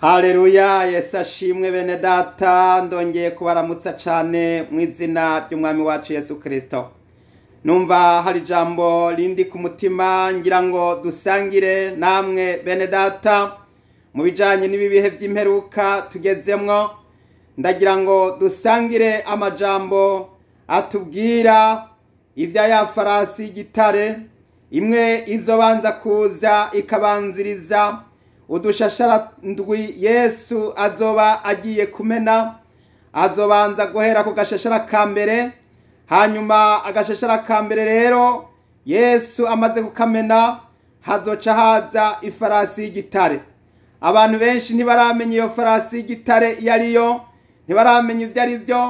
hareruya Yesu ashimwe bene data ndongeye kubaramutsa cyane mu izina ry'umwami wacu Yesu kirisito numva hari ijambo rindi ku mutima ngira ngo dusangire namwe bene data mu bijyanye n'ibi bihe by'imperuka tugezemwo ndagira ngo dusangire amajambo atubwira ibya ya farasi y'igitare imwe izobanza kuza ikabanziriza udushashara ndwi yesu azoba agiye kumena azobanza guhera ku gashashara ka mbere hanyuma agashashara ka mbere rero yesu amaze kukamena hazoca haza ifarasi y'igitare abantu benshi ntibaramenya iyo farasi y'igitare iyo yo ntibaramenya ibyo ari byo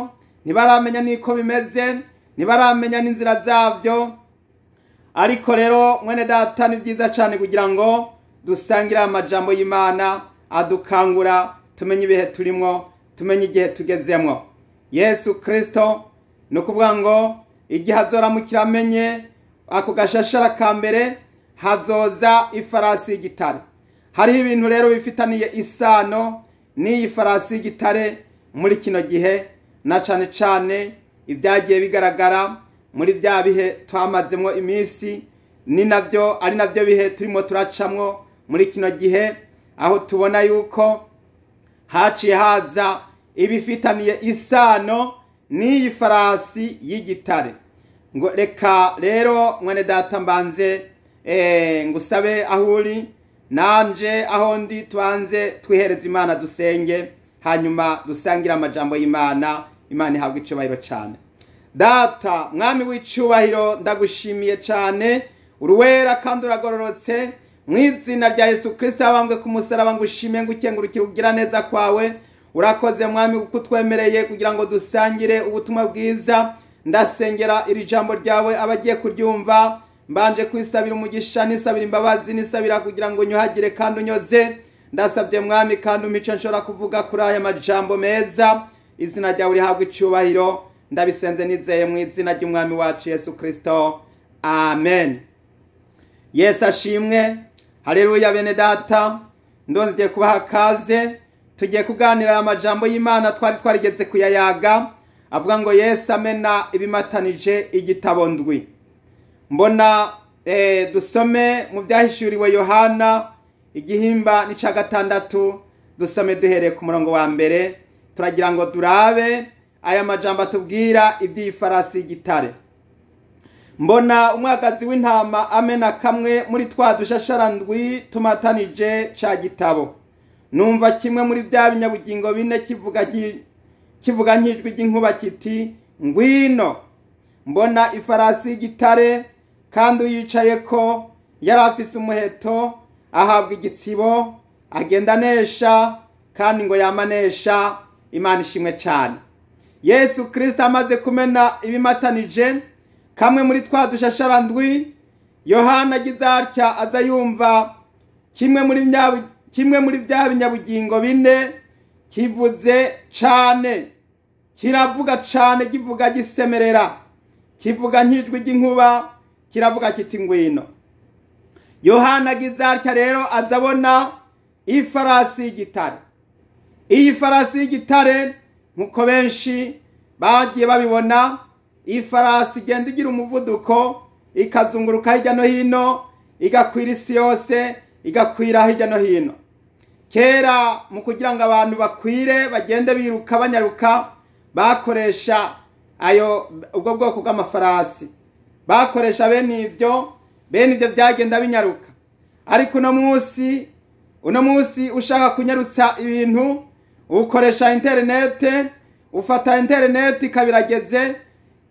ntibaramenya niko bimeze ntibaramenya n'inzira zabyo ariko rero mwene data ni byiza cyane kugira ngo dusangira amajambo y'imana adukangura tumenye ibihe turimo tumenye igihe tugezemo yesu kirisito ni ukuvuga ngo igihe mu amenye ako gashashara ka mbere hazoza ifarasi y'igitare hariho ibintu rero bifitaniye isano n'iyi farasi y'igitare muri kino gihe na cyane cyane ibyagiye bigaragara muri bya bihe twamazemo iminsi ni nabyo ari nabyo bihe turimo turacamo muri kino gihe aho tubona yuko haciye haza ibifitaniye isano n'iyi farasi y'igitare ngo reka rero mwene data mbanze eh, ngusabe aho uri nanjye aho ndi tubanze twihereze imana dusenge hanyuma dusangire amajambo y'imana imana ihabwa icyubahiro cyane data mwami w'icyubahiro ndagushimiye cyane uruwera kandi uragororotse mu izina rya Yesu kirisiti abambwe ku musaraba ngo ushime ngo ukengurukire ugira neza kwawe urakoze mwami kuko utwemereye kugira ngo dusangire ubutumwa bwiza ndasengera iri jambo ryawe abagiye kuryumva mbanje kwisabira umugisha nisabira imbabazi nisabira kugira ngo unyuhagire kandi unyoze ndasabye mwami kandi umice nshobora kuvuga kuri aya majambo meza izina ryawe rihabwa icyubahiro ndabisenze nizeye mu izina ry'umwami wacu yesu kirisito amen yesu ashimwe hareruya bene data ndonze tugiye kubaha kaze tugiye kuganira amajambo y'imana twari twarigeze kuyayaga avuga ngo yesu amena ibimatanije igitabo ndwi mbona eh, dusome mu byahishyuriwe yohana igihimba n'icya gatandatu dusome duhereye ku murongo wa mbere turagira ngo durabe aya majambo atubwira iby'iyi farasi y'igitare mbona umwagazi w'intama amena kamwe muri twa dushasharandwi tumatanije cya gitabo numva kimwe muri bya binyabugingo bine kivuga nk'ijwi ry'inkuba kiti ngwino mbona ifarasi y'igitare kandi uyicaye ko yari afise umuheto ahabwa igitsibo agenda anesha kandi ngo yamanesha imana ishimwe cyane yesu kirisita amaze kumena ibimatanije kamwe muri twa dushasharandwi yohana atya aza yumva kimwe muri kimwe muri bya binyabugingo bine kivuze cane kiravuga cane kivuga gisemerera kivuga nk'ijwi ry'inkuba kiravuga kiti ngwino yohana atya rero aza abona ifarasi y'igitare iyi farasi y'igitare nk'uko benshi bagiye babibona ifarasi igenda igira umuvuduko ikazunguruka hirya no hino igakwira isi yose igakwira hirya no hino kera mu kugira ngo abantu bakwire bagende biruka banyaruka bakoresha ayo ubwo bwoko bw'amafarasi bakoresha bene ibyo bene ibyo byagenda binyaruka ariko uno munsi uno munsi ushaka kunyarutsa ibintu ukoresha interinete ufata interinete ikabirageze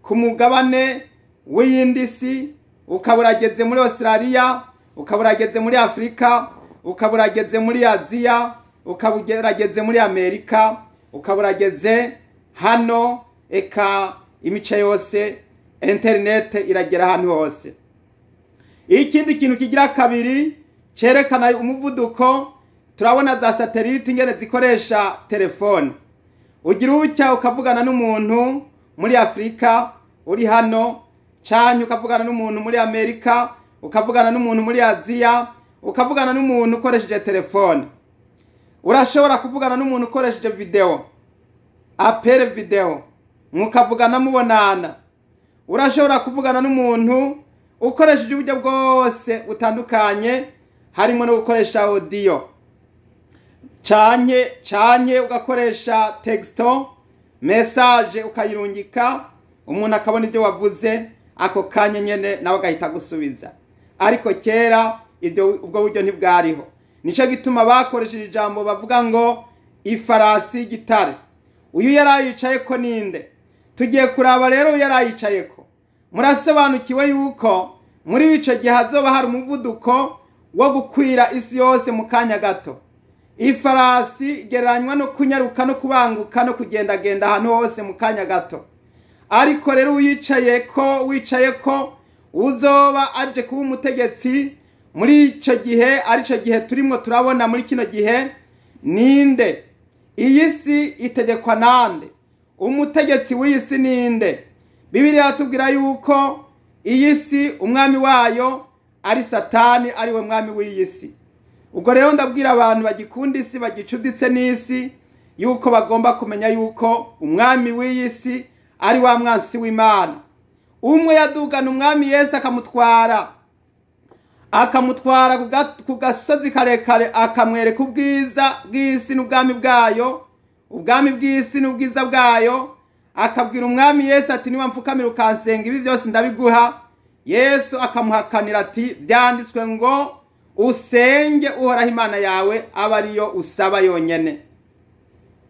ku mugabane w'iyindi si ukaba urageze muri Australia ukaba urageze muri afurika ukaba urageze muri aziya ukaba urageze muri amerika ukaba urageze hano eka imice yose interineti iragera ahantu hose ikindi kintu kigira kabiri cyerekana umuvuduko turabona za satelite ingene zikoresha telefone ugira utya ukavugana n'umuntu muri afurika uri hano canke ukavugana n'umuntu muri amerika ukavugana n'umuntu muri aziya ukavugana n'umuntu ukoresheje telefone urashobora kuvugana n'umuntu ukoresheje videwo apere videwo mukavugana mubonana urashobora kuvugana n'umuntu ukoresheje uburyo bwose butandukanye harimo no gukoresha odiyo cyane cyane ugakoresha tegisito mesaje ukayirungika umuntu akabona ibyo wavuze ako kanya nyine nawe agahita agusubiza ariko kera ubwo buryo ntibwariho nicyo gituma bakoresheje ijambo bavuga ngo ifarasi y'igitare uyu yari ayicaye ko ninde tugiye kuraba rero uyu yari ayicaye ko murasobanukiwe yuko muri icyo gihe hazoba hari umuvuduko wo gukwira isi yose mu kanya gato ifarasi igereranywa no kunyaruka no kubanguka no kugendagenda ahantu hose mu kanya gato ariko rero uwicaye ko wicaye ko uzoba aje kuba umutegetsi muri icyo gihe aricyo gihe turimo turabona muri kino gihe ninde iyi si itegekwa nande umutegetsi w'iyi si ninde bibiriya tubwira yuko iyi si umwami wayo ari satani ari we mwami w'iyi si ubwo rero ndabwira abantu bagikunda isi bagicuditse n'isi yuko bagomba kumenya yuko umwami w'iyi si ari wa mwansi w'imana umwe yadugana umwami Yesu akamutwara akamutwara ku gasozi karekare akamwereka ubwiza bw'isi n'ubwami bwayo ubwami bw'isi n'ubwiza bwayo akabwira umwami Yesu ati niba mfukamira ukansenga ibi byose ndabiguha yesu akamuhakanira ati byanditswe ngo usenge uhoraho imana yawe aba ariyo usaba yonyine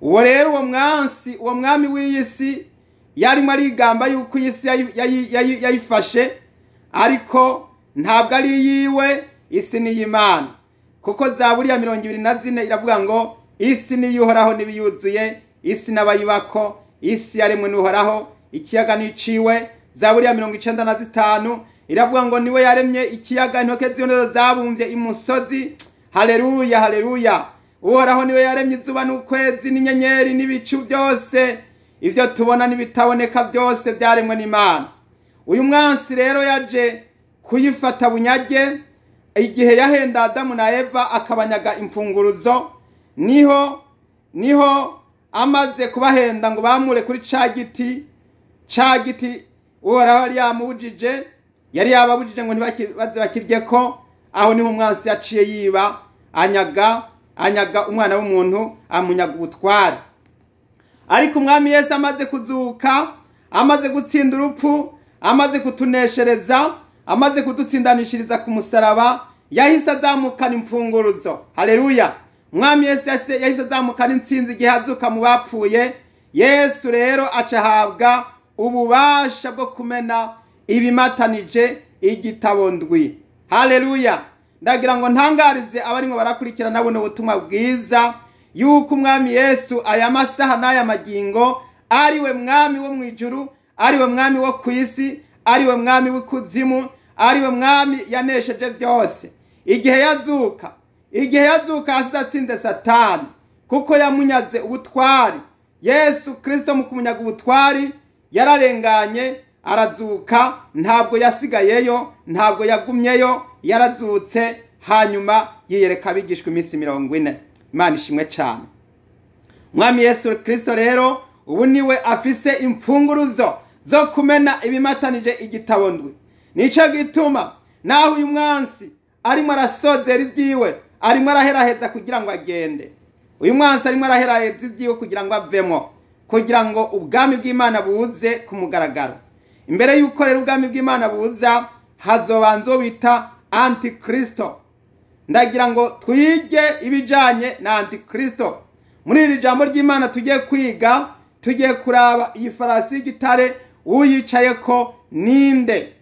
uwo rero uwo mwansi uwo mwami w'iyi si iyo arimo arigamba yuko isi yayifashe ariko ntabwo ari iyiwe isi ni iy'imana kuko za buriya mirongo ibiri na zine iravuga ngo isi n'iyuhoraho n'ibiyuzuye isi n'abayibako isi yaremwe n'uhoraho ikiyaga n'iciwe za buriya mirongo icyenda na zitanu iravuga ngo niwe yaremye ikiyaga intoke z'iyo zabumbye imusozi hareruya hareruya uhoraho niwe yaremye izuba n'ukwezi n'inyenyeri n'ibicu byose ibyo tubona n'ibitaboneka byose byaremwe n'imana uyu mwansi rero yaje kuyifata bunyage igihe yahenda Adamu na eva akabanyaga imfunguruzo niho niho amaze kubahenda ngo bamure kuri cya giti cya giti uhoraho yari yamubujije yari yababujije ngo ntibaze bakirye ko aho niho umwansi yaciye yiba anyaga anyaga umwana w'umuntu amunyaga ubutware ariko umwami Yesu amaze kuzuka amaze gutsinda urupfu amaze kutuneshereza amaze kudutsindanishiriza ku musaraba yahise azamukana imfunguruzo hareruya umwami Yesu yahise azamukana insinzi igihe azuka mu bapfuye yesu rero acahabwa ububasha bwo kumena ibimatanije igitabo ndwi hareruya ndagira ngo ntangarize abarimo barakurikirana buno ubutumwa bwiza yuko umwami yesu aya masaha n'aya magingo ari we mwami wo mu ijuru ari we mwami wo ku isi ari we mwami w'ikuzimu we mwami yanesheje byose igihe yazuka igihe yazuka hasi atsinze satani kuko yamunyaze ubutwari yesu kirisito mu kumunyaga ubutwari yararenganye arazuka ntabwo yasigayeyo ntabwo yagumyeyo yarazutse hanyuma yiyereka abigishwa iminsi mirongo ine imana ishimwe cyane mwami yesu kirisito rero ubu niwe afise imfunguruzo zo kumena ibimatanije igitabo ndwi nicyo gituma naho uyu mwansi arimo arasozera ibyiwe arimo araheraheza kugira ngo agende uyu mwansi arimo araheraheza ibyiwe kugira ngo avemo kugira ngo ubwami bw'imana buze ku mugaragaro imbere y'uko rero ubwami bw'imana buza hazobanza uwo bita antikirisito ndagira ngo twige ibijyanye na antikirisito muri iri jambo ry'imana tugiye kwiga tugiye kuraba iyi farasi y'igitare uyicaye ko ninde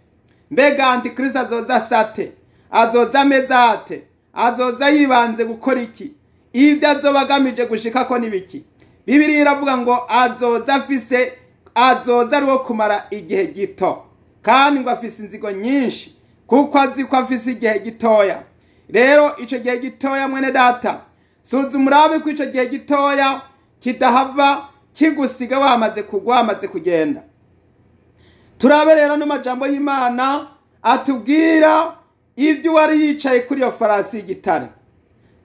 mbega antikirisito azoza sate azoza ameza ate azoza yibanze gukora iki ibyo azo bagamije gushika ko n'ibiki bibiri iravuga ngo azoza afise azoza ari uwo kumara igihe gito kandi ngo afise inzigo nyinshi kuko azi ko afise igihe gitoya rero icyo gihe gitoya mwene data suzuma urabe ko icyo gihe gitoya kidahava kigusiga wamaze kugwa wamaze kugenda turabe rero n'amajambo y'imana atubwira ibyo wari yicaye kuri iyo farasi y'igitare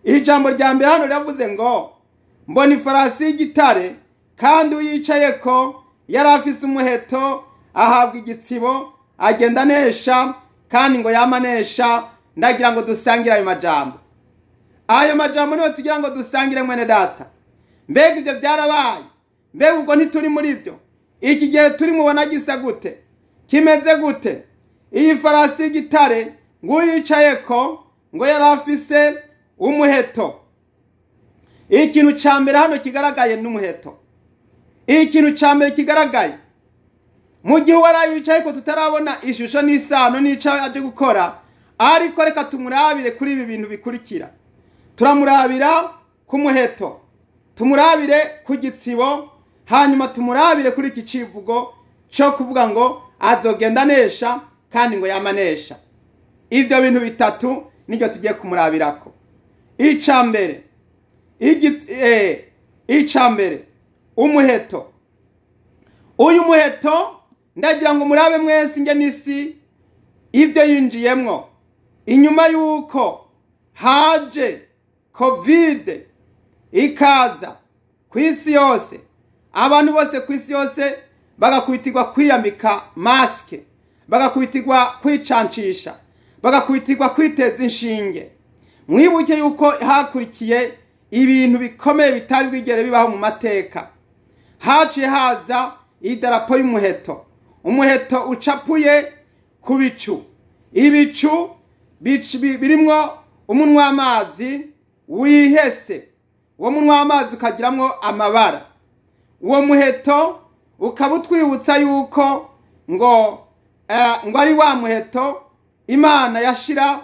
ijambo rya mbere hano riravuze ngo mbona ifarasi y'igitare kandi uyicaye ko yari afise umuheto ahabwa igitsibo agenda anesha kandi ngo yamanesha ndagira ngo dusangire ayo majambo ayo majambo niyo tugira ngo dusangire mwene data mbega ibyo byarabaye mbega ubwo ntituri muri byo iki gihe turi mubona gisa gute kimeze gute iyi farasi y'igitare yicaye ko ngo yari afise umuheto ikintu cya mbere hano kigaragaye n'umuheto ikintu cya mbere kigaragaye mu gihe uwari yicaye ko tutarabona ishusho n'isano n'icyo ajya gukora ariko reka tumurabire kuri ibi bintu bikurikira turamurabira ku muheto tumurabire ku gitsibo hanyuma tumurabire kuri iki kivugo cyo kuvuga ngo azogenda anesha kandi ngo yamanesha ibyo bintu bitatu nibyo tugiye kumurabirako icambere icambere e, umuheto uyu muheto ndagira ngo murabe mwese njye n’isi ibyo yinjiyemwo inyuma y'uko haje kovide ikaza ku isi yose abantu bose ku isi yose bagakwitirwa kwiyamika masike bagakwitirwa kwicancisha bagakwitirwa kwiteza inshinge mwibuke yuko hakurikiye ibintu bikomeye bitari bwigere bibaho mu mateka haciye haza idarapo y'umuheto umuheto ucapuye ku bicu ibicu birimo umunwa w'amazi wihese uwo munwa w'amazi ukagiramo amabara uwo muheto ukaba utwibutsa yuko ngo eh, ngo ari wa muheto imana yashira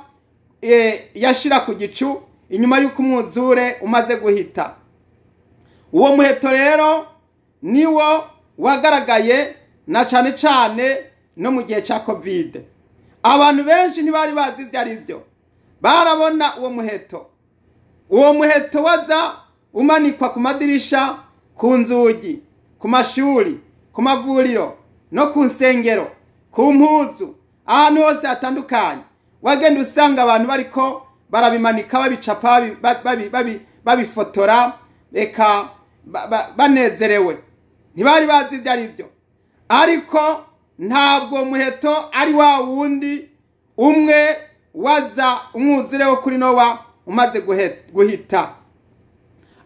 eh, yashira ku gicu inyuma y'uko umwuzure umaze guhita uwo muheto rero ni wo wagaragaye na cyane cyane no mu gihe cya kovide abantu benshi ntibari bazi ibyo ari byo barabona uwo muheto uwo muheto waza umanikwa ku madirishya ku nzugi ku mashuri ku mavuriro no ku nsengero ku mpuzu ahantu hose hatandukanye wagenda usanga abantu bariko barabimanika babicapa babifotora reka banezerewe ntibari bazi ibyo ari byo ariko ntabwo muheto ari wa wundi umwe waza umwuzure wo kuri nowa umaze guhita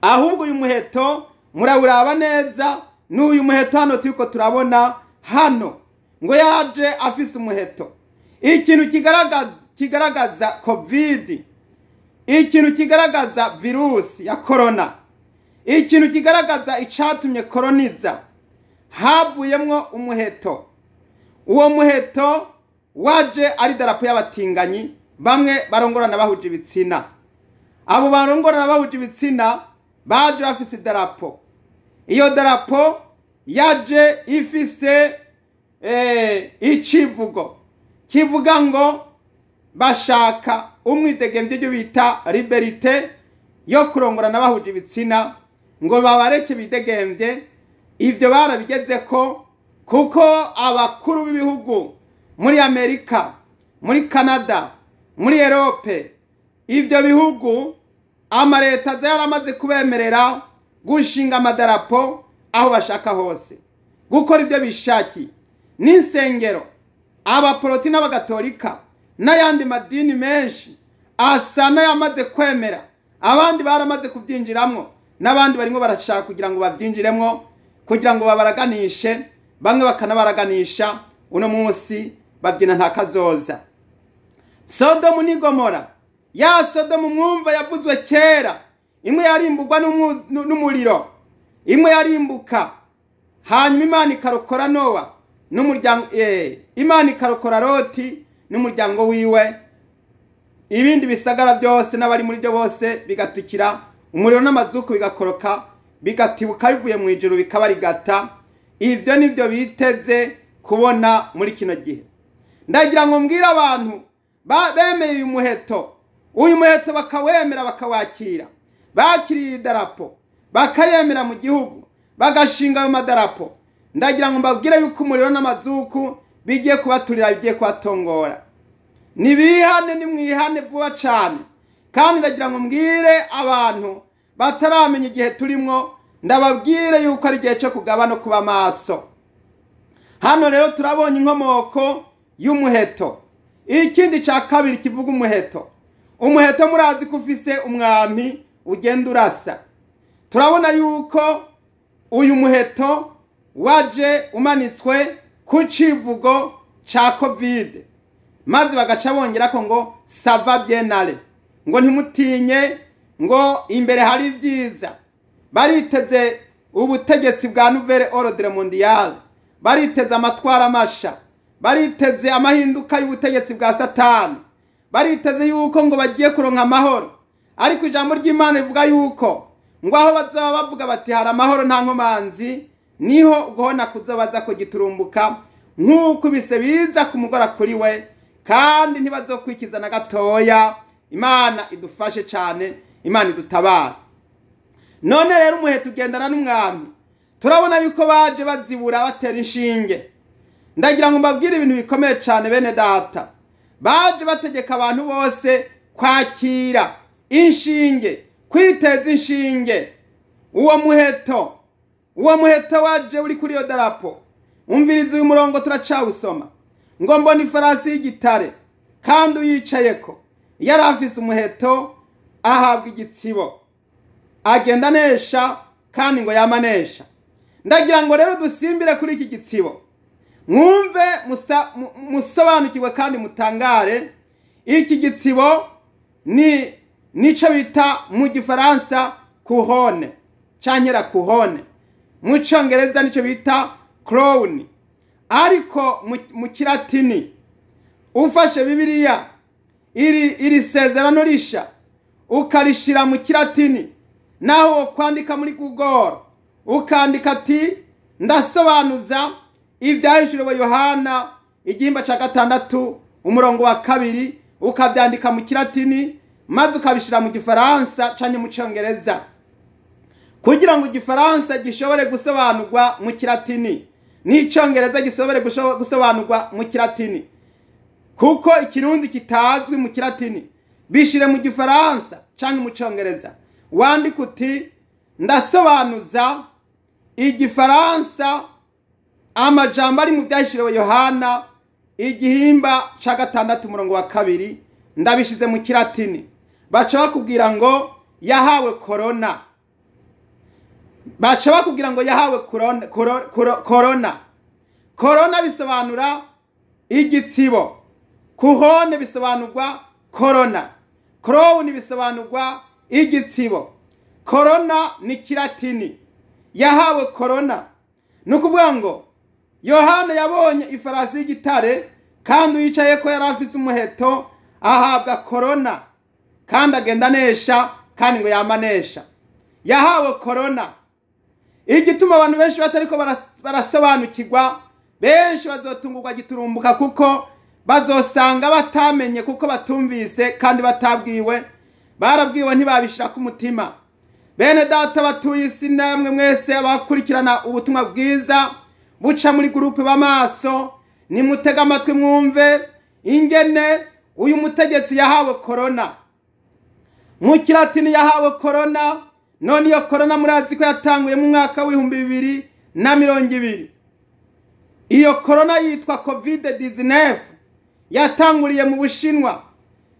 ahubwo uyu muheto murawuraba neza n'uyu muheto hano turi ko turabona hano ngo yaje afise umuheto ikintu kigaragaza kovidi ikintu kigaragaza virusi ya korona ikintu kigaragaza icatumye koroniza havuyemo umuheto uwo muheto waje ari darapo y'abatinganyi bamwe barongorana bahuje ibitsina abo barongorana bahuje ibitsina baje bafise idarapo iyo darapo yaje ifise eh, icivugo kivuga ngo bashaka umwidegembyo ibyo bita liberite yo kurongora bahuje ibitsina ngo babareke bidegembye ibyo barabigeze ko kuko abakuru b'ibihugu muri amerika muri canada muri erope ibyo bihugu amaleta aza amaze kubemerera gushinga amadarapo aho bashaka hose gukora ibyo bishakiye n'insengero abaporoti n'abagatolika n'ayandi madini menshi asa n'ayamaze kwemera abandi baramaze kubyinjiramo n'abandi barimo barashaka kugira ngo babyinjiremo kugira ngo babaraganishe bamwe bakanabarganisha uno munsi babyina nta kazoza sodomu Gomora ya sodomu mwumva yavuzwe kera imwe yarimbugwa n'umuriro imwe yarimbuka hanyuma imana ikarokora nowa n'umuryango eh, imana ikarokora roti n'umuryango wiwe ibindi bisagara byose n'abari muri byo bose bigatikira umuriro n'amazuku bigakoroka bigatibuka bivuye mu ijoro bikaba rigata ibyo ni byo biteze kubona muri kino gihe ndagira ngo mbwire abantu bemeye uyu muheto uyu muheto bakawemera bakawakira bakiriye idarapo bakayemera mu gihugu bagashinga ayo madarapo ndagira ngo mbabwire yuko umuriro n'amazuku bigiye kubaturira bigiye kubatongora ntibihane nimwihane vuba cyane kandi ndagira ngo mbwire abantu bataramenya igihe turimo ndababwire yuko ari igihe cyo kugaba no kuba maso hano rero turabonye inkomoko y'umuheto ikindi cya kabiri kivuga umuheto umuheto murazi ko ufise umwami ugenda urasa turabona yuko uyu muheto waje umanitswe ku civugo cya kovide maze bagaca bongera ko ngo sava byenare ngo ntimutinye ngo imbere hari ibyiza bariteze ubutegetsi bwa nuvere orodire mondiyale bariteze amatwara amasha bariteze amahinduka y'ubutegetsi bwa satani bariteze yuko ngo bagiye kuronka amahoro ariko ijambo ry'imana rivuga yuko ngo aho bazaba bavuga bati hari amahoro nta nkomanzi niho guhona kuzobaza kugiturumbuka nk'uko ibise biza kumugora kuri we kandi ntibazokwikiza na gatoya imana idufashe cyane imana idutabara none rero umuhe tugendana n'umwami turabona yuko baje bazibura batera inshinge ndagira ngo mbabwire ibintu bikomeye cyane bene data baje bategeka abantu bose kwakira inshinge kwiteza inshinge uwo muheto uwo muheto waje uri kuri iyo darapo umviriza uyu murongo turacawusoma ngo mbona ifarasi y'igitare kandi uyicayeko yari afise umuheto ahabwa igitsibo agenda anesha kandi ngo yamanesha ndagira ngo rero dusimbire kuri iki gitsibo mwumve musobanukirwe kandi mutangare iki gitsibo ni nicyo bita mu gifaransa kuhone cyangwa kuhone mu cyongereza nicyo bita crone ariko mu kiratini ufashe bibiriya iri sezerano risha ukarishyira mu kiratini naho kwandika muri google ukandika ati ndasobanuza ibyahishuriwe yohana igihimba cya gatandatu umurongo wa kabiri ukabyandika mu kiratini maze ukabishyira mu gifaransa cyangwa mu cyongereza kugira ngo igifaransa gishobore gusobanurwa mu kiratini n'icyongereza gishobore gusobanurwa mu kiratini kuko ikirundi kitazwi mu kiratini bishyire mu gifaransa cyangwa mu cyongereza wandika uti ndasobanuza igifaransa amajambo ari mu byashyiriwe yohana igihimba cya gatandatu umurongo wa kabiri ndabishyize mu kiratini baca bakubwira ngo yahawe korona baca bakubwira ngo yahawe korona korona bisobanura igitsibo kuhone bisobanurwa korona korowuni bisobanurwa igitsibo korona ni kiratini yahawe korona ni ukuvuga ngo yohana yabonye ifarasi y'igitare kandi uyicaye ko yari afise umuheto ahabwa korona kandi agenda anesha kandi ngo yamanesha yahawe korona igituma abantu benshi batari ko barasobanukirwa benshi bazotungurwa giturumbuka kuko bazosanga batamenye kuko batumvise kandi batabwiwe barabwiwe ntibabishyira ku mutima bene data batuye isi namwe mwese abakurikirana ubutumwa bwiza buca muri gurupe b'amaso nimutega amatwi mwumve ingene uyu mutegetsi yahawe korona mu kiratini yahawe korona none iyo korona murazi ko yatanguye mu mwaka w'ibihumbi bibiri na mirongo ibiri iyo korona yitwa kovide dizinefu yatanguriye mu bushinwa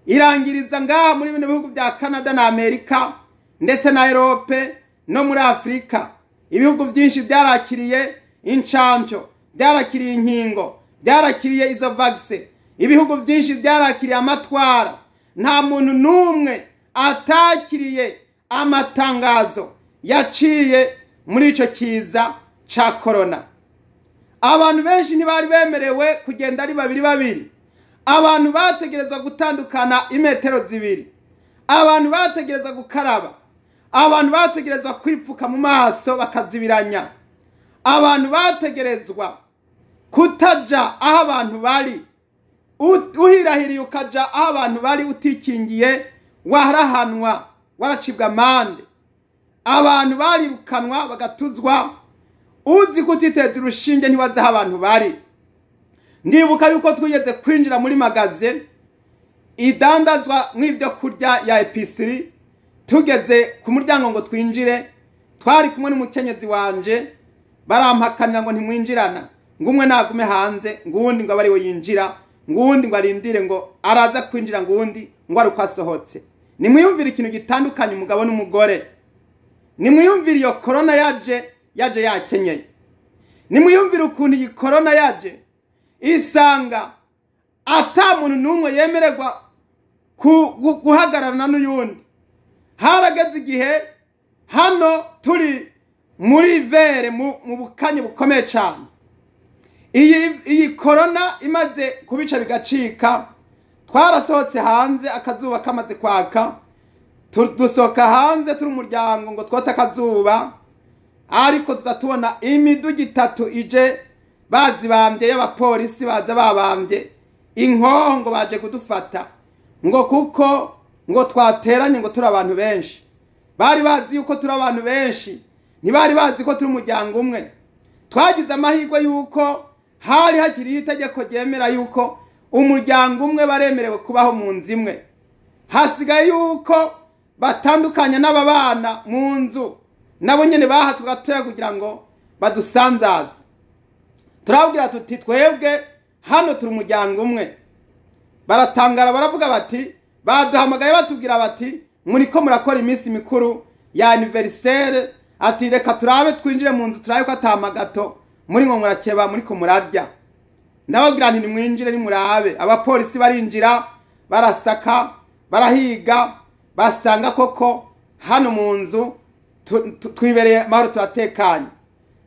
irangiriza ngaha muri bino bihugu bya canada na amerika ndetse na erope no muri afurika ibihugu byinshi byarakiriye inshansho byarakiriye inkingo byarakiriye izo vagise ibihugu byinshi byarakiriye amatwara nta muntu n'umwe atakiriye amatangazo yaciye muri icyo kiza cya korona abantu benshi ntibari bemerewe kugenda ari babiri babiri abantu bategerezwa gutandukana imetero zibiri abantu bategerezwa gukaraba abantu bategerezwa kwipfuka mu maso bakazibiranya abantu bategerezwa kutajya aho abantu bari uhirahiriye ukajya aho abantu bari utikingiye warahanwa waracibwa amande abantu barirukanwa bagatuzwa uzi kutitera urushinge ntiwazi aho abantu bari ndibuka yuko twigeze kwinjira muri magaze idandazwa nk'ibyo kurya ya episiri tugeze ku muryango ngo twinjire twari kumwe n'umukenyezi wanje barampakanira ngo ntimwinjirana ngo umwe nagume hanze ngo uwundi ngo abe we yinjira ngo uwundi ngo arindire ngo araza kwinjira ngo uwundi ngo ari uko asohotse nimwiyumvire ikintu gitandukanye umugabo n'umugore nimwiyumvire iyo korona yaje yaje yakenyeye nimwiyumvire ukuntu iyi korona yaje isanga atamuntu n'umwe yemererwa guhagararana n'uyundi harageze igihe hano turi muri vere mu bukanye bukomeye cyane iyi korona imaze kubica bigacika twarasohotse hanze akazuba kamaze kwaka dusohoka hanze turi umuryango ngo twote akazuba ariko tuzatubona imidugu itatu ije Bazi bazibambye y'abapolisi baza babambye inkongo baje kudufata ngo kuko ngo twateranye ngo turi abantu benshi bari bazi yuko turi abantu benshi ntibari bazi ko turi umuryango umwe twagize amahirwe y'uko hari hakiriho itegeko ryemera yuko umuryango umwe baremerewe kubaho mu nzu imwe hasigaye yuko batandukanya n'ababana mu nzu nabo nyine bahatswe gatoya kugira ngo badusanzaze turabwira tuti twebwe hano turi umuryango umwe baratangara baravuga bati baduhamagaye batubwira bati muri ko murakora iminsi mikuru ya aniveriseri ati reka turabe twinjire mu nzu turabe ko atamagato muri ngo murakeba muri ko murarya ndababwira nti mwinjire ni murabe abapolisi barinjira barasaka barahiga basanga koko hano mu nzu twibereye amahoro turatekanye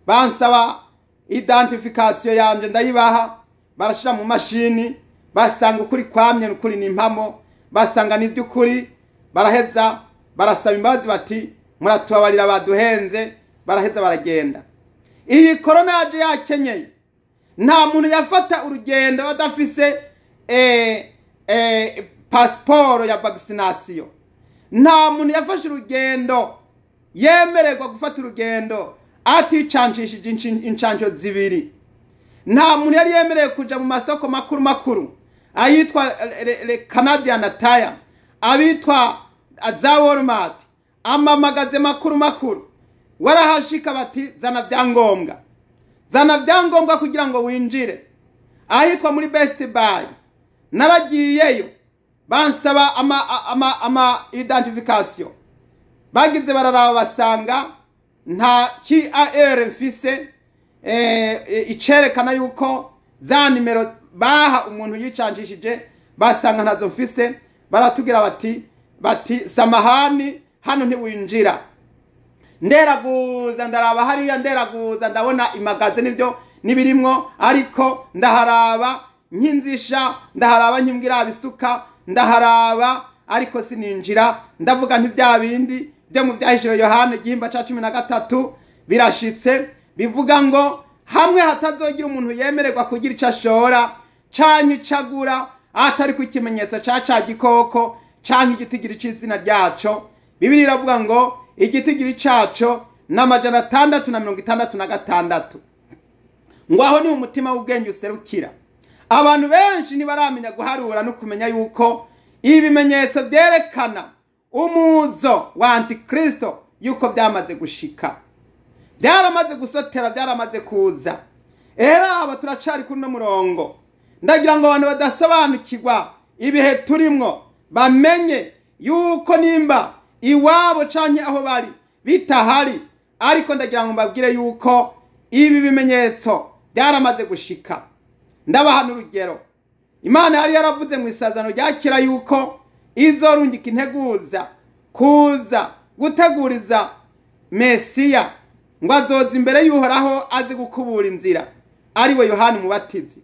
bansaba identification yanjye ndayibaha barashyira mu mashini basanga ukuri kwamye n'ukuri ni impamo basanga n'iby'ukuri baraheza barasaba imbazi bati muratubabarira baduhenze baraheza baragenda iyi korona yaje yakenyeye nta muntu yafata urugendo adafise eh, eh, pasiporo ya vagisinasiyo nta muntu yafashe urugendo yemererwa gufata urugendo aticanishije inshanjo zibiri nta muntu yari yemerewe kujya mu masoko makuru makuru ayitwa canadian taya abitwa za worumati amamagaze makuru makuru warahashika bati zana byangombwa zana byangombwa kugira ngo winjire ahitwa muri besiti bayi naragiyeyo bansaba ama ama ama identification bagize bararaba basanga nta KAR mfise eh, icerekana yuko za nimero baha umuntu yicanjishije basanga ntazo mfise baratubwira bati bati samahani hano ntiwinjira nderaguza ndaraba hariya nderaguza ndabona imagaze nibyo n'ibirimwo ariko ndaharaba nkinzisha ndaharaba nkimbwira bisuka ndaharaba ariko sininjira ndavuga bindi byo mu byahishiro yohani igihimba cya cumi na gatatu birashitse bivuga ngo hamwe hatazogira umuntu yemererwa kugira icyo ashora canke icyo agura atari ku kimenyetso cya cya gikoko canke igiti gira icy'izina ryaco bibiri iravuga ngo igiti gira icaco ni amajana atandatu na mirongo itandatu na gatandatu ngo aho ni umutima w'ubwenge userukira abantu benshi ntibaramenya guharura no kumenya yuko ibimenyetso byerekana umuzo wa antikristo yuko byamaze gushika byaramaze gusotera byaramaze kuza aba turacari kuri uno murongo ndagira ngo abantu badasobanukirwa ibihe turimwo bamenye yuko nimba iwabo cyangwa aho bari bitahari ariko ndagira ngo mbabwire yuko ibi bimenyetso byaramaze gushika ndabaha n'urugero imana yari yaravuze mu isazano ryakira yuko izorungika integuza kuza guteguriza mesiya ngo azoza imbere y'uhoraho azi gukubura inzira ari we yohani mubatizi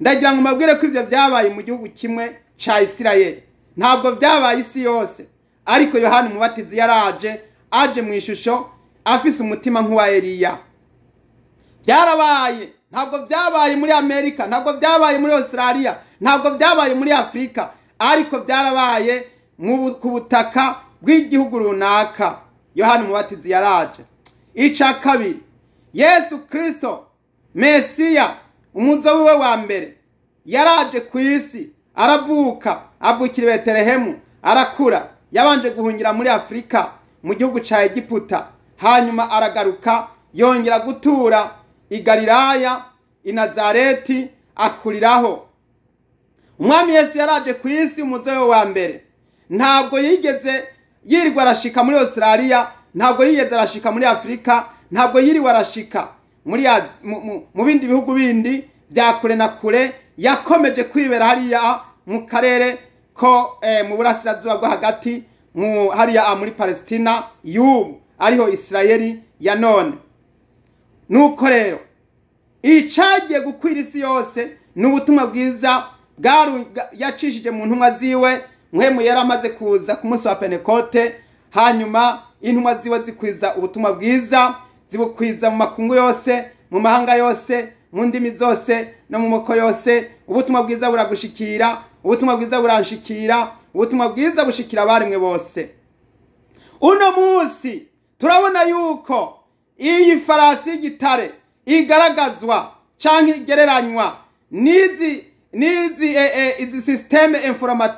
ndagira ngo mbabwire ko ibyo byabaye mu gihugu kimwe cya Isirayeli. ntabwo byabaye isi yose ariko yohani mubatizi yaraje aje mu ishusho afise umutima nk'uwa eriya byarabaye ntabwo byabaye muri amerika ntabwo byabaye muri australia ntabwo byabaye muri afurika ariko byarabaye ku butaka bw'igihugu runaka yohani umubatizi yaraje ica kabiri yesu kirisito mesiya umuzo we wa mbere yaraje ku isi aravuka avukira beterehemu arakura yabanje guhungira muri afurika mu gihugu cya egiputa hanyuma aragaruka yongera gutura i galilaya i nazareti akuriraho umwami Yesu yaraje ku isi umuzobe wa mbere ntabwo yigeze yirirwa arashika muri Australia ntabwo yigeze arashika muri Afurika ntabwo yiriwe arashika mu bindi bihugu bindi bya kure na kure yakomeje kwibera hariya mu karere ko eh, mu burasirazuba bwo hagati hariya muri palesitina y'ubu ariho isirayeri ya none nuko rero icagiye gukwira isi yose ni ubutumwa bwiza yacishije mu ntumwa ziwe nkwemu yari amaze kuza ku munsi wa penekote hanyuma intumwa ziwe zikwiza ubutumwa bwiza zibukwiza mu makungu yose mu mahanga yose mu ndimi zose no mu moko yose ubutumwa bwiza buragushikira ubutumwa bwiza buranshikira ubutumwa bwiza bushikira abarimwe bose uno munsi turabona yuko iyi farasi y'igitare igaragazwa cyangwa igereranywa n'izi izi eh, eh, sisiteme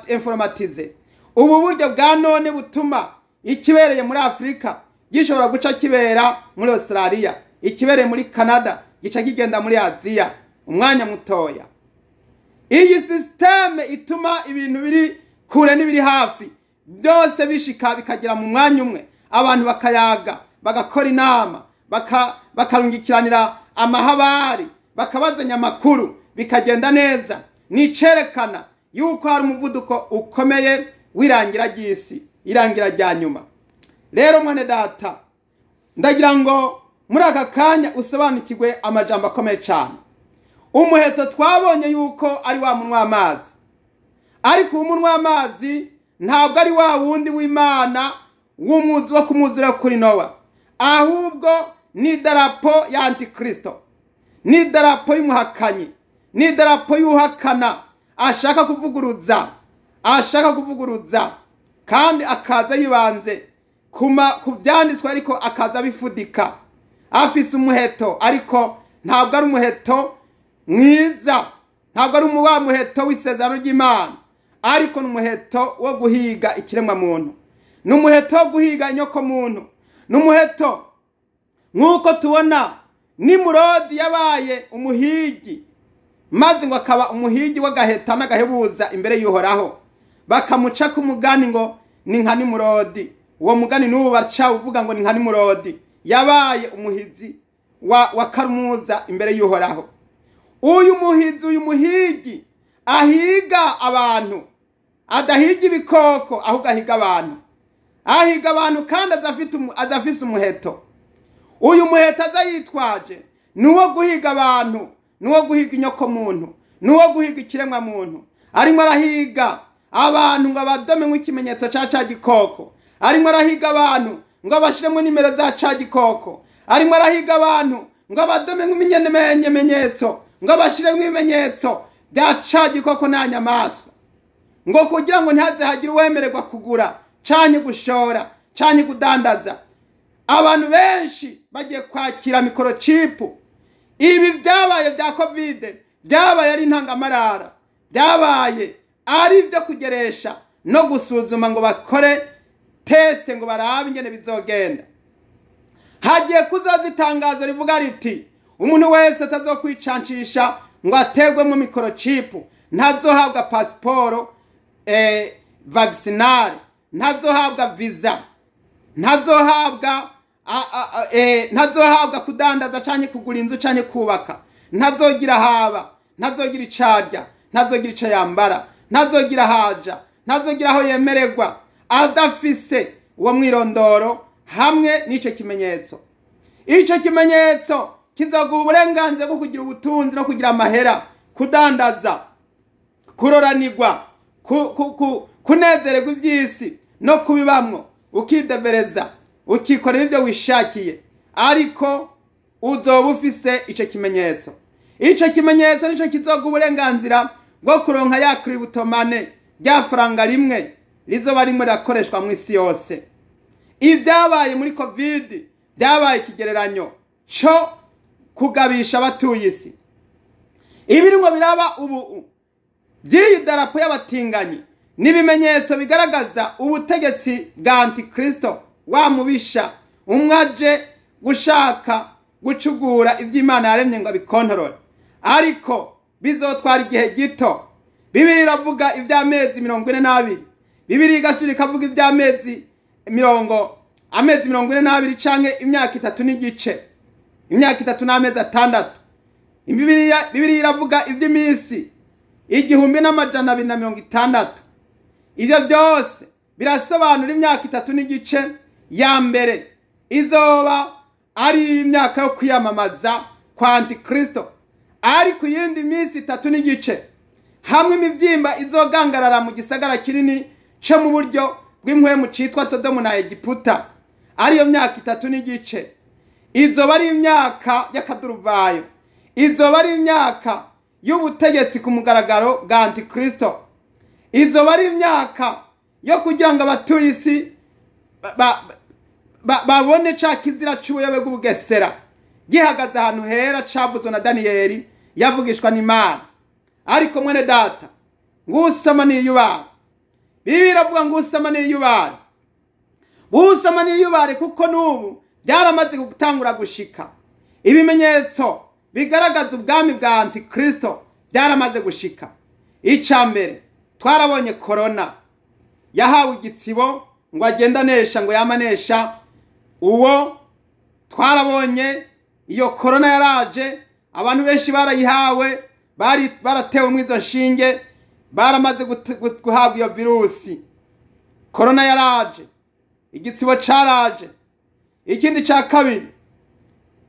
informatize ubu buryo bwa none butuma ikibereye muri afurika gishobora guca kibera muri australia ikibereye muri canada gica kigenda muri aziya umwanya mutoya iyi sisiteme ituma ibintu biri kure n'ibiri hafi byose bishika bikagera mu mwanya umwe abantu bakayaga bagakora inama bakarungikiranira amahabari bakabazanya amakuru bikagenda neza ni icyerekana yuko hari umuvuduko ukomeye w'irangira ry'isi irangira rya nyuma rero mwene data ndagira ngo muri aka kanya usobanukirwe amajambo akomeye cyane umuheto twabonye yuko ari wa munwa w'amazi ariko uwo munwa w'amazi ntabwo ari wa wundi w'imana wo kumuzura kuri nowa ahubwo ni idarapo ya antikirisito ni idarapo y'umuhakanyi n'idarapo y'uhakana ashaka kuvuguruza ashaka kuvuguruza kandi akaza yibanze ku byanditswe ariko akaza bifudika afise umuheto ariko ntabwo ari umuheto mwiza ntabwo ari umuba muheto w'isezerano ry'imana ariko ni umuheto wo guhiga ikiremwamuntu ni umuheto wo guhiga inyokomuntu ni umuheto nk'uko tubona nimurodi yabaye umuhigi maze ngo akaba umuhigi w'agaheta n'agahebuza imbere y'uhoraho bakamuca k'umugani ngo ni nka nimurodi uwo mugani n'ubu baca uvuga ngo ni nka nimurodi yabaye umuhizi wa karumuza imbere y'uhoraho uyu muhizi uyu muhigi ahiga abantu adahiga ibikoko ahubwo ahiga abantu ahiga abantu kandi azafise umuheto uyu muheto aza yitwaje ni uwo guhiga abantu n'uwo guhiga inyokomuntu n'uwo guhiga ikiremwamuntu arimo arahiga abantu ngo abadome nk'ikimenyetso cya cya gikoko arimo arahiga abantu ngo abashyiremo nimero za cya gikoko arimo arahiga abantu ngo abadome nk'ibimenyetso ngo abashyiremo ibimenyetso bya cya gikoko nta nyamaswa ngo kugira ngo ntihaze hagire uwemererwa kugura cyane gushora cyane kudandaza abantu benshi bagiye kwakira mikorocipu ibi byabaye bya kovide byabaye ari intangamarara byabaye ari ibyo kugeresha no gusuzuma ngo bakore tesite ngo barabe ingene bizogenda hagiye kuzaza itangazo rivuga riti umuntu wese atazokwicancisha ngo mu mikorocipu ntazohabwa pasiporo eh, vagisinari ntazohabwa viza ntazohabwa E, ntazohabwa kudandaza cyane kugura inzu cyane kubaka ntazogira haba ntazogira icarya ntazogira icyo yambara ntazogira haja ntazogira aho yemererwa adafise uwo mwirondoro hamwe n'icyo kimenyetso icyo kimenyetso kizaguha uburenganzira bwo kugira ubutunzi no kugira amahera kudandaza kuroranirwa kunezererwa iby'isi no kubibamwo ukidebereza ukikorera ibyo wishakiye ariko uzoba ufise icyo kimenyetso icyo kimenyetso nicyo kizoga uburenganzira bwo kuronka ya kiributomane rya faranga rimwe rizoba rimwe rirakoreshwa mu isi yose ibyabaye muri kovidi byabaye ikigereranyo cyo kugabisha abatuye isi ibirimo biraba ubu by'iyi darapo y'abatinganyi n’ibimenyetso bigaragaza ubutegetsi bwa antikirisito wa mubisha umwaje gushaka gucugura iby'imana yaremye ngo abikontorore ariko bizotwara igihe gito bibiri iravuga iby'amezi mirongo ine n'abiri bibiri igasubira ikavuga iby'amezi mirongo amezi mirongo ine n'abiri cyangwa imyaka itatu n'igice imyaka itatu n'amezi atandatu bibiri iravuga iby'iminsi igihumbi n'amajana abiri na mirongo itandatu ibyo byose birasobanura imyaka itatu n'igice ya mbere izoba ari imyaka yo kwiyamamaza kwa antikirisito ari ku yindi minsi itatu n'igice hamwe imibyimba izogangarara mu gisagara kinini cyo mu buryo bw'inkwemu cyitwa sodomu na egiputa ariyo myaka itatu n'igice izoba ari imyaka y'akaduruvayo izoba ari imyaka y'ubutegetsi ku mugaragaro bwa antikirisito izoba ari imyaka yo kugira ngo abatuye isi babone cya kizira cy'ubuyobe bw'ubugesera gihagaze ahantu hera cyavuzwe na daniyeli yavugishwa n'imana ariko mwene data ngusama niyubara bibi biravuga ngusama niyubara ngusama niyubare kuko n'ubu byaramaze gutangura gushika ibimenyetso bigaragaza ubwami bwa antikirisito byaramaze gushika icya mbere twarabonye korona yahawe igitsibo ngo agende anesha ngo yamanesha uwo twarabonye iyo korona yaraje abantu benshi barayihawe baratewe muri izo nshinge baramaze guhabwa iyo virusi korona yaraje igitsibo cyaraje ikindi cya kabiri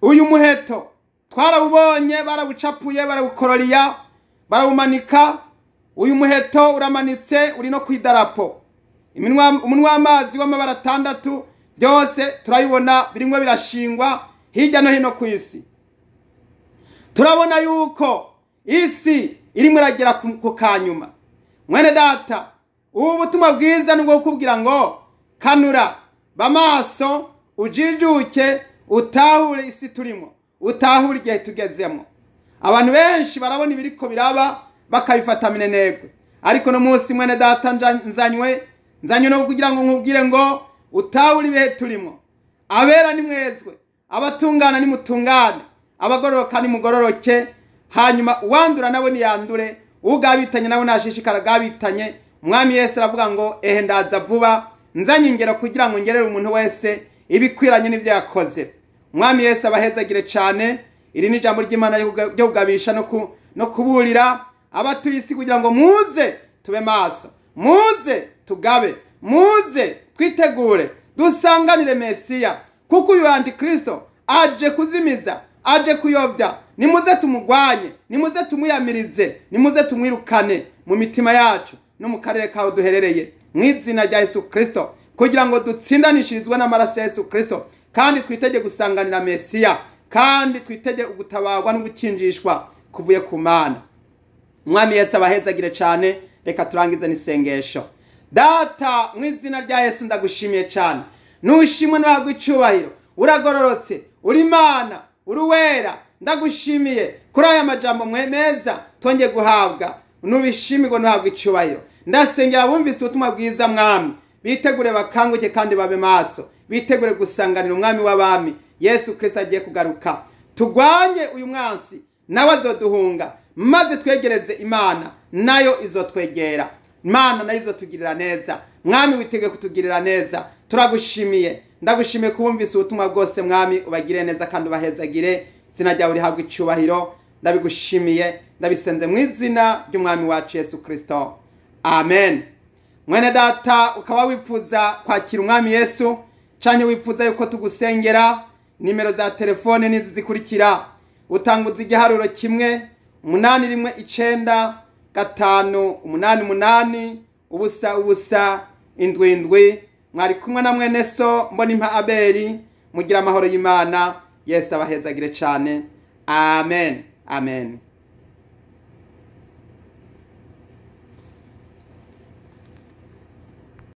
uyu muheto twarabubonye barabucapuye barawukororiya barawumanika uyu muheto uramanitse uri no ku idarapo umunwa w'amazi w'amabara atandatu byose turabibona birimo birashingwa hirya no hino ku isi turabona yuko isi irimo iragera ku kanyuma mwene data ubu butumwa bwiza ni ubwo kukubwira ngo kanura bamaso ujijuke utahure isi turimo utahure igihe tugezemo abantu benshi barabona ibiri ko biraba bakabifata minenegwe ariko no munsi mwene data nzanywe nzanywe no kugira ngo nkubwire ngo utawura ibihe turimo abera nimwezwe abatungana nimutungane abagororoka nimugororoke hanyuma uwandura nawe niyandure ugabitanye nawe nashishikara gabitanye mwami yesu aravuga ngo ehe ndaza vuba nzanye ingero kugira ngo ngerere umuntu wese ibikwiranye n'ibyo yakoze mwami yesu abahezagire cyane iri ni ijambo ry'imana ryo kugabisha no kuburira abatuye isi kugira ngo muze tube maso muze tugabe muze twitegure dusanganire mesiya kuko uyu antikirisito aje kuzimiza aje kuyobya nimuze tumugwanye nimuze tumuyamirize, nimuze tumwirukane mu mitima yacu no mu karere kaho duherereye mu izina rya Yesu kirisito kugira ngo dutsindanishirizwe n'amaraso ya Yesu kirisito kandi twitege gusanganira mesiya kandi twitege ugutabarwa no gukinjishwa kuvuye ku mana umwami Yesu abahezagire cyane reka turangize n'isengesho data mu izina rya Yesu ndagushimiye cyane nushimwe ntabwo icyubahiro uragororotse uri imana uri uwera ndagushimiye kuri aya majambo meza tongeye guhabwa nubishimirwe ntabwo icyubahiro ndasengera bumvise ubutumwa bwiza mwami bitegure bakanguke kandi babe maso bitegure gusanganira umwami w'abami yesu kirisita agiye kugaruka turwanye uyu mwansi nawe azoduhunga maze twegereze imana nayo izotwegera imana nayo tugirira neza mwami witege kutugirira neza turagushimiye ndagushimiye kubumvise ubutumwa bwose mwami ubagire neza kandi ubahezagire izina ryawe rihabwa icyubahiro ndabigushimiye ndabisenze mu izina ry'umwami wacu Yesu kirisito amen mwene data ukaba wifuza kwakira umwami yesu cyane wifuza yuko tugusengera nimero za telefone n'izi zikurikira utanga igiharuro kimwe umunani rimwe icyenda gatanu umunani umunani ubusa ubusa indwi indwi mwari kumwe na mwene so mbona impa aberi mugira amahoro y'imana yesu abahezagire cyane amen amen